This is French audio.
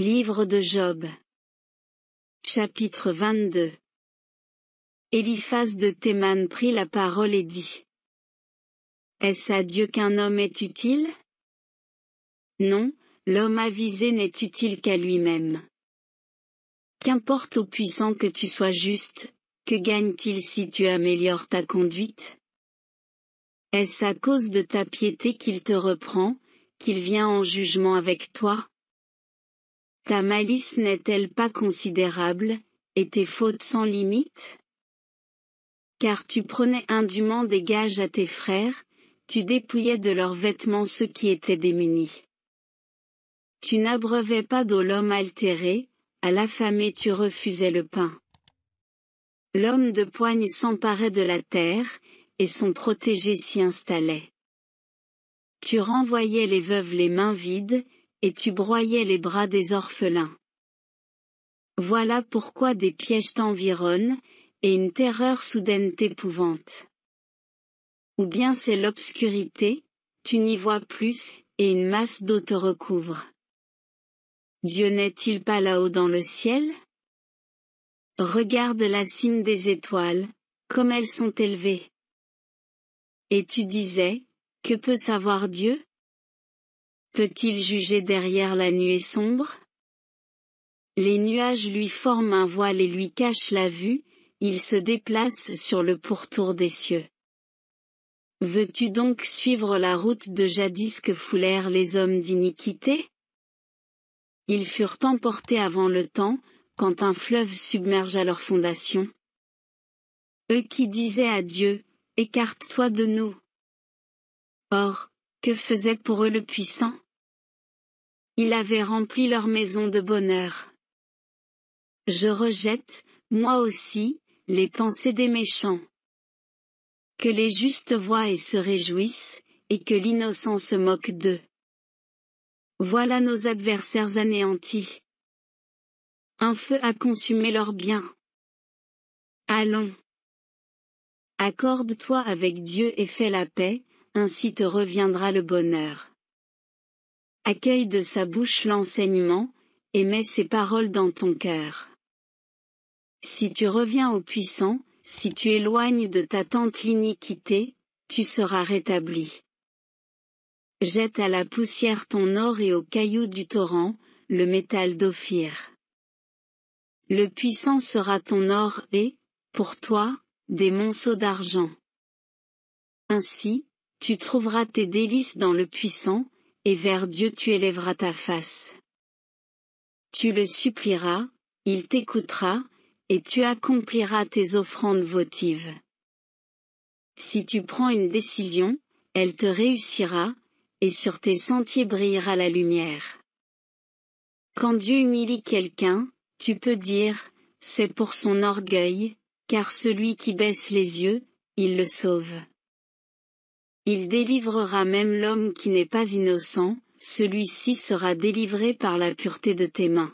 Livre de Job. Chapitre 22. Eliphaz de Théman prit la parole et dit. Est-ce à Dieu qu'un homme est utile Non, l'homme avisé n'est utile qu'à lui-même. Qu'importe au puissant que tu sois juste, que gagne-t-il si tu améliores ta conduite Est-ce à cause de ta piété qu'il te reprend, qu'il vient en jugement avec toi ta malice n'est-elle pas considérable, et tes fautes sans limite Car tu prenais indûment des gages à tes frères, tu dépouillais de leurs vêtements ceux qui étaient démunis. Tu n'abreuvais pas d'eau l'homme altéré, à l'affamé tu refusais le pain. L'homme de poigne s'emparait de la terre, et son protégé s'y installait. Tu renvoyais les veuves les mains vides, et tu broyais les bras des orphelins. Voilà pourquoi des pièges t'environnent, et une terreur soudaine t'épouvante. Ou bien c'est l'obscurité, tu n'y vois plus, et une masse d'eau te recouvre. Dieu n'est-il pas là-haut dans le ciel Regarde la cime des étoiles, comme elles sont élevées. Et tu disais, que peut savoir Dieu Peut-il juger derrière la nuée sombre Les nuages lui forment un voile et lui cachent la vue, il se déplace sur le pourtour des cieux. Veux-tu donc suivre la route de jadis que foulèrent les hommes d'iniquité Ils furent emportés avant le temps, quand un fleuve submergea leurs fondations. Eux qui disaient à Dieu, Écarte-toi de nous. Or, que faisait pour eux le puissant il avait rempli leur maison de bonheur. Je rejette, moi aussi, les pensées des méchants. Que les justes voient et se réjouissent, et que l'innocent se moque d'eux. Voilà nos adversaires anéantis. Un feu a consumé leurs biens. Allons. Accorde-toi avec Dieu et fais la paix, ainsi te reviendra le bonheur. Accueille de sa bouche l'enseignement, et mets ses paroles dans ton cœur. Si tu reviens au puissant, si tu éloignes de ta tente l'iniquité, tu seras rétabli. Jette à la poussière ton or et aux cailloux du torrent, le métal d'Ophir. Le puissant sera ton or et, pour toi, des monceaux d'argent. Ainsi, tu trouveras tes délices dans le puissant, et vers Dieu tu élèveras ta face. Tu le supplieras, il t'écoutera, et tu accompliras tes offrandes votives. Si tu prends une décision, elle te réussira, et sur tes sentiers brillera la lumière. Quand Dieu humilie quelqu'un, tu peux dire, c'est pour son orgueil, car celui qui baisse les yeux, il le sauve. Il délivrera même l'homme qui n'est pas innocent, celui-ci sera délivré par la pureté de tes mains.